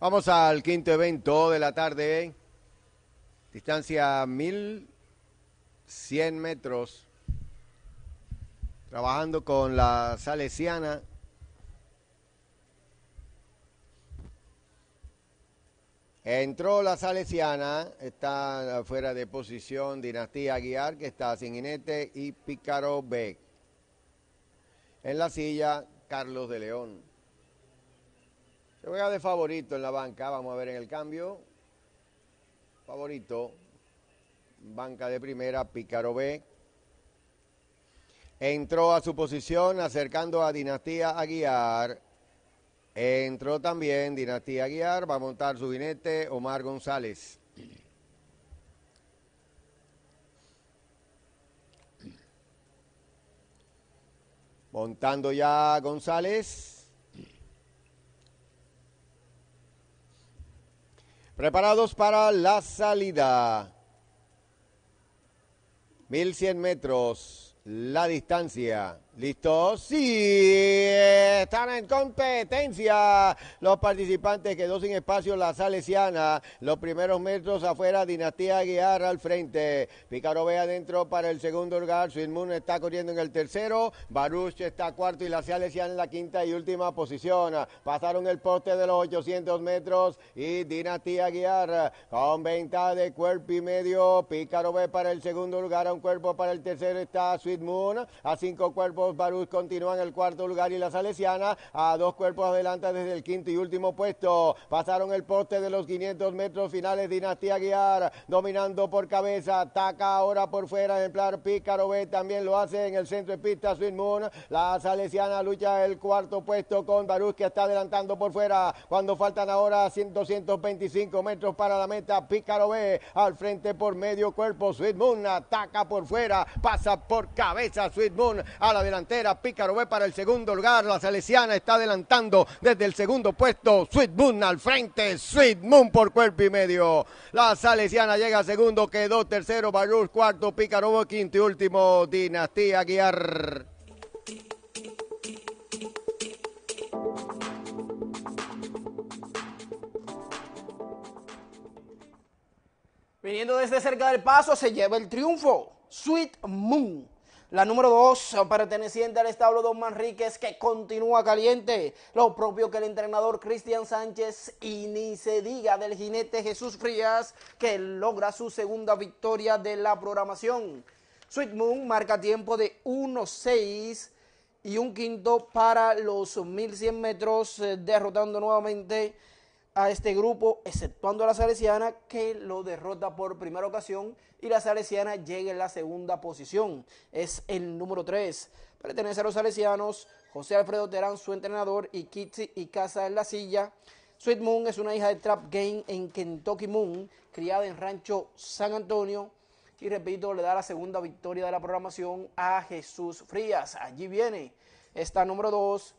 Vamos al quinto evento de la tarde. Distancia 1100 metros. Trabajando con la Salesiana. Entró la Salesiana, está fuera de posición Dinastía Aguiar, que está sin y Pícaro B. En la silla, Carlos de León. Se juega de favorito en la banca. Vamos a ver en el cambio. Favorito. Banca de primera, Pícaro B. Entró a su posición acercando a Dinastía Aguiar. Entró también Dinastía Aguiar. Va a montar su binete Omar González. Montando ya González. Preparados para la salida. 1100 metros la distancia. ¿Listos? Sí, están en competencia los participantes quedó sin espacio la Salesiana, los primeros metros afuera, Dinastía Aguiar al frente, Picaro ve adentro para el segundo lugar, Sweetmoon está corriendo en el tercero, Baruch está cuarto y la Salesiana en la quinta y última posición, pasaron el poste de los 800 metros y Dinastía Aguiar con venta de cuerpo y medio, Picaro ve para el segundo lugar, a un cuerpo para el tercero está Sweet a cinco cuerpos Barús continúa en el cuarto lugar y la Salesiana a dos cuerpos adelante desde el quinto y último puesto. Pasaron el poste de los 500 metros finales Dinastía Guiar, dominando por cabeza, ataca ahora por fuera, ejemplar Pícaro B también lo hace en el centro de pista Sweetmoon. Moon. La Salesiana lucha el cuarto puesto con Barús que está adelantando por fuera. Cuando faltan ahora 125 metros para la meta, Pícaro B al frente por medio cuerpo, Sweet Moon ataca por fuera, pasa por cabeza Sweet Moon a la delantera. Pícaro para el segundo lugar. La Salesiana está adelantando desde el segundo puesto. Sweet Moon al frente. Sweet Moon por cuerpo y medio. La Salesiana llega segundo. Quedó tercero. Barús cuarto. Pícaro quinto y último. Dinastía Guiar. Viniendo desde cerca del paso, se lleva el triunfo. Sweet Moon. La número dos, perteneciente al establo Don Manríquez, que continúa caliente. Lo propio que el entrenador Cristian Sánchez y ni se diga del jinete Jesús Frías, que logra su segunda victoria de la programación. Sweet Moon marca tiempo de 1-6 y un quinto para los 1100 metros, eh, derrotando nuevamente a este grupo, exceptuando a la Salesiana, que lo derrota por primera ocasión y la Salesiana llega en la segunda posición. Es el número 3. Pertenece a los Salesianos José Alfredo Terán, su entrenador, y Kitty y Casa en la silla. Sweet Moon es una hija de Trap Game en Kentucky Moon, criada en Rancho San Antonio. Y repito, le da la segunda victoria de la programación a Jesús Frías. Allí viene. Está número 2